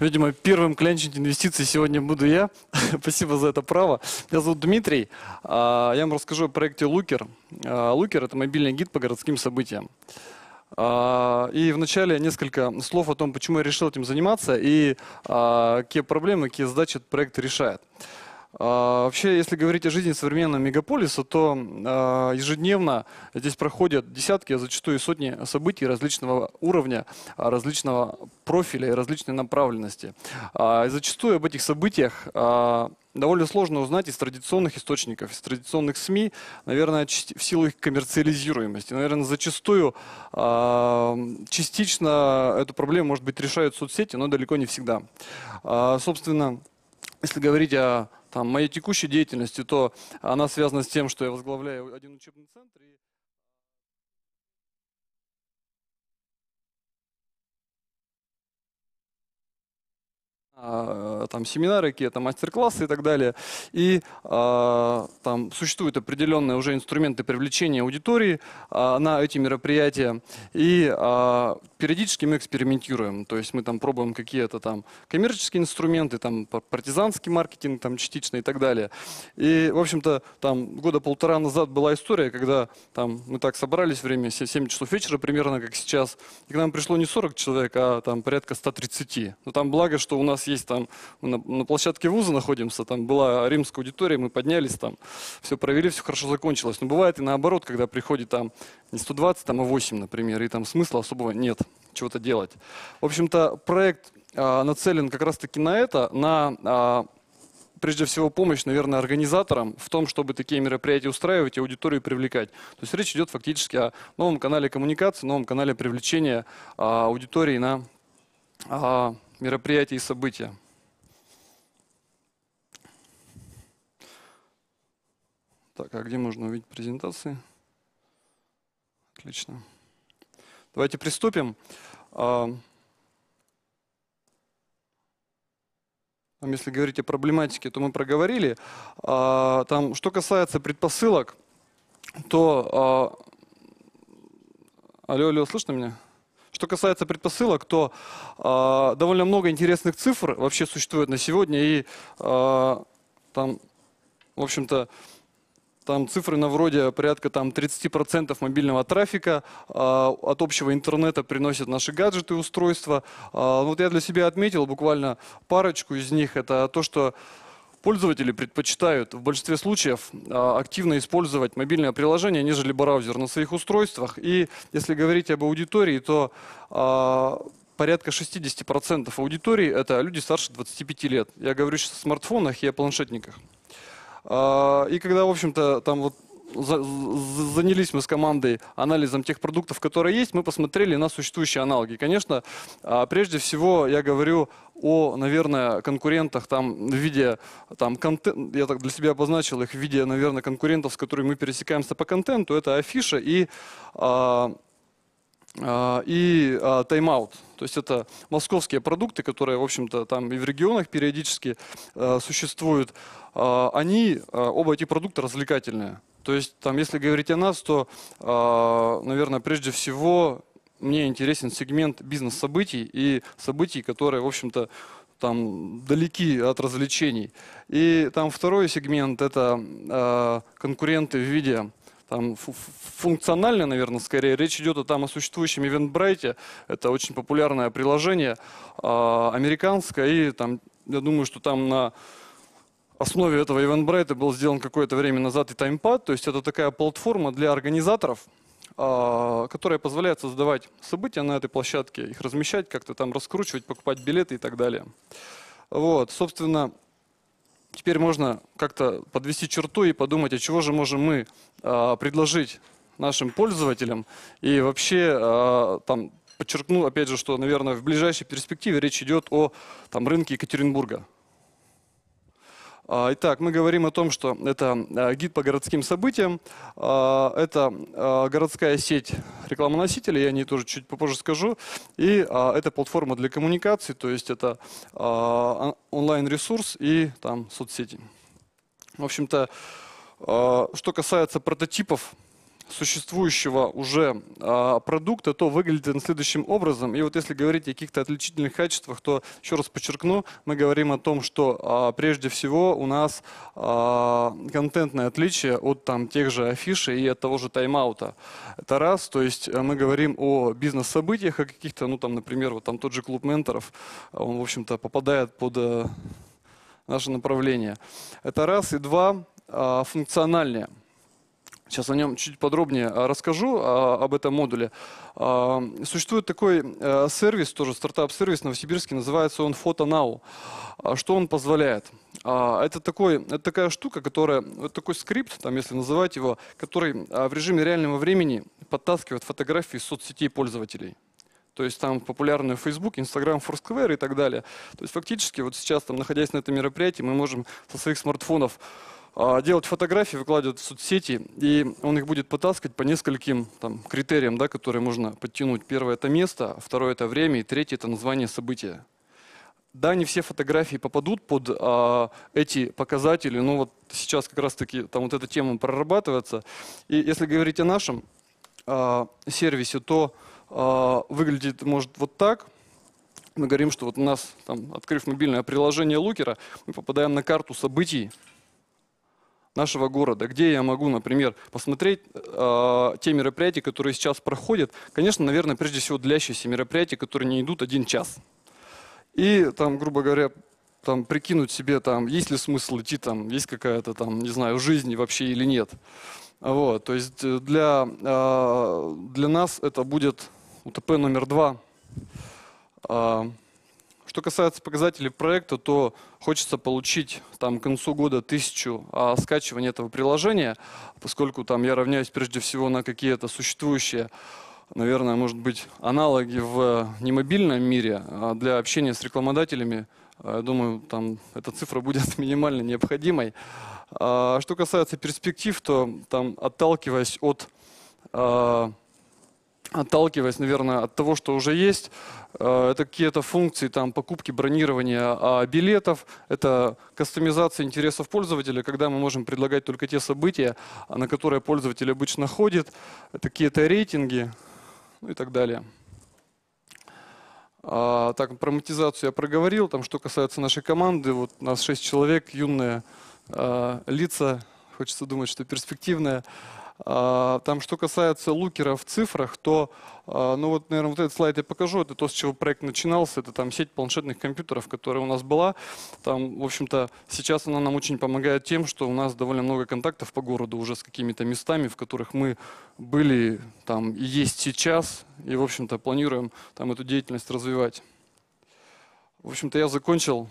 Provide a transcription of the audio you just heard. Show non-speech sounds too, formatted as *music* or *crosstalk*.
Видимо, первым клянчить инвестиции сегодня буду я. *laughs* Спасибо за это право. Меня зовут Дмитрий. А, я вам расскажу о проекте Лукер. А, Лукер – это мобильный гид по городским событиям. А, и вначале несколько слов о том, почему я решил этим заниматься и какие проблемы, какие задачи этот проект решает. А, вообще, если говорить о жизни современного мегаполиса, то а, ежедневно здесь проходят десятки, а зачастую сотни событий различного уровня, а, различного профиля и различной направленности. и зачастую об этих событиях довольно сложно узнать из традиционных источников, из традиционных СМИ, наверное, в силу их коммерциализируемости. Наверное, зачастую частично эту проблему, может быть, решают соцсети, но далеко не всегда. собственно, если говорить о там, моей текущей деятельности, то она связана с тем, что я возглавляю один учебный центр. И... А, там семинары какие-то, мастер-классы и так далее. И э, там существуют определенные уже инструменты привлечения аудитории э, на эти мероприятия. И э, периодически мы экспериментируем. То есть мы там пробуем какие-то там коммерческие инструменты, там партизанский маркетинг там частично и так далее. И, в общем-то, там года полтора назад была история, когда там мы так собрались, время 7 часов вечера примерно, как сейчас, и к нам пришло не 40 человек, а там порядка 130. Но там благо, что у нас есть там, на, на площадке вуза находимся, там была римская аудитория, мы поднялись там, все провели, все хорошо закончилось. Но бывает и наоборот, когда приходит там не 120, там, а 8, например, и там смысла особого нет чего-то делать. В общем-то, проект э, нацелен как раз-таки на это, на а, прежде всего помощь, наверное, организаторам в том, чтобы такие мероприятия устраивать и аудиторию привлекать. То есть речь идет фактически о новом канале коммуникации, новом канале привлечения а, аудитории на а, мероприятия и события. Так, а где можно увидеть презентации? Отлично. Давайте приступим. А, там, если говорить о проблематике, то мы проговорили. А, там, что касается предпосылок, то... А, алло, алло, слышно меня? Что касается предпосылок, то э, довольно много интересных цифр вообще существует на сегодня, и э, там, в общем-то, там цифры на вроде порядка там 30% мобильного трафика э, от общего интернета приносят наши гаджеты и устройства. Э, вот я для себя отметил буквально парочку из них. Это то, что Пользователи предпочитают в большинстве случаев а, активно использовать мобильное приложение, нежели браузер на своих устройствах. И если говорить об аудитории, то а, порядка 60% аудитории – это люди старше 25 лет. Я говорю сейчас о смартфонах и о планшетниках. А, и когда, в общем-то, там вот занялись мы с командой анализом тех продуктов, которые есть, мы посмотрели на существующие аналоги. Конечно, а, прежде всего я говорю о, наверное, конкурентах там в виде, там, контент, я так для себя обозначил их в виде, наверное, конкурентов, с которыми мы пересекаемся по контенту, это афиша и а, а, и тайм-аут. То есть это московские продукты, которые, в общем-то, там и в регионах периодически э, существуют. Они, оба эти продукта развлекательные. То есть, там, если говорить о нас, то, а, наверное, прежде всего мне интересен сегмент бизнес-событий и событий, которые, в общем-то, там далеки от развлечений. И там второй сегмент – это а, конкуренты в виде там функционально, наверное, скорее речь идет о там о существующем Eventbrite. Это очень популярное приложение э, американское, и там я думаю, что там на основе этого Eventbrite был сделан какое-то время назад и TimePad, то есть это такая платформа для организаторов, а, которая позволяет создавать события на этой площадке, их размещать, как-то там раскручивать, покупать билеты и так далее. Вот, собственно, теперь можно как-то подвести черту и подумать, а чего же можем мы а, предложить нашим пользователям и вообще а, там подчеркну, опять же, что, наверное, в ближайшей перспективе речь идет о там, рынке Екатеринбурга. А, итак, мы говорим о том, что это э, гид по городским событиям, а, это а, городская сеть рекламоносителей, я о ней тоже чуть попозже скажу, и это платформа для коммуникации, то есть это онлайн-ресурс и там соцсети. В общем-то, что касается прототипов существующего уже э, продукта, то выглядит он следующим образом. И вот если говорить о каких-то отличительных качествах, то, еще раз подчеркну, мы говорим о том, что э, прежде всего у нас э, контентное отличие от там, тех же афиши и от того же тайм-аута. Это раз, то есть э, мы говорим о бизнес-событиях, о каких-то, ну там, например, вот там тот же клуб менторов, он, в общем-то, попадает под э, наше направление. Это раз. И два, э, функциональнее. Сейчас о нем чуть подробнее а, расскажу, а, об этом модуле. А, существует такой э, сервис, тоже стартап-сервис новосибирский, называется он PhotoNow. Что он позволяет? Это, такой, это такая штука, которая, вот такой скрипт, там, если называть его, который в режиме реального времени подтаскивает фотографии соцсетей пользователей то есть там популярные Facebook, Instagram, Foursquare и так далее. То есть фактически вот сейчас, там, находясь на этом мероприятии, мы можем со своих смартфонов а, делать фотографии, выкладывать в соцсети, и он их будет потаскать по нескольким там, критериям, да, которые можно подтянуть. Первое – это место, а второе – это время, и третье – это название события. Да, не все фотографии попадут под а, эти показатели, но вот сейчас как раз-таки там вот эта тема прорабатывается. И если говорить о нашем а, сервисе, то а, выглядит, может, вот так – мы говорим, что вот у нас, там, открыв мобильное приложение Лукера, мы попадаем на карту событий, нашего города, где я могу, например, посмотреть э, те мероприятия, которые сейчас проходят. Конечно, наверное, прежде всего длящиеся мероприятия, которые не идут один час. И там, грубо говоря, там, прикинуть себе, там, есть ли смысл идти, там, есть какая-то там, не знаю, жизнь вообще или нет. Вот, то есть э, для, э, для нас это будет УТП номер два. Э, что касается показателей проекта, то хочется получить там, к концу года тысячу а, скачиваний этого приложения, поскольку там я равняюсь прежде всего на какие-то существующие, наверное, может быть, аналоги в э, немобильном мире а для общения с рекламодателями. А, я думаю, там эта цифра будет *laughs* минимально необходимой. А, что касается перспектив, то там, отталкиваясь от а, отталкиваясь, наверное, от того, что уже есть, э, это какие-то функции там, покупки, бронирования а, билетов, это кастомизация интересов пользователя, когда мы можем предлагать только те события, на которые пользователь обычно ходит, это какие-то рейтинги ну и так далее. А, так, про монетизацию я проговорил, там, что касается нашей команды, вот у нас 6 человек, юные а, лица, хочется думать, что перспективные. А, там, что касается лукера в цифрах, то, а, ну вот, наверное, вот этот слайд я покажу, это то, с чего проект начинался, это там сеть планшетных компьютеров, которая у нас была. Там, в общем-то, сейчас она нам очень помогает тем, что у нас довольно много контактов по городу уже с какими-то местами, в которых мы были, там, и есть сейчас, и, в общем-то, планируем там эту деятельность развивать. В общем-то, я закончил.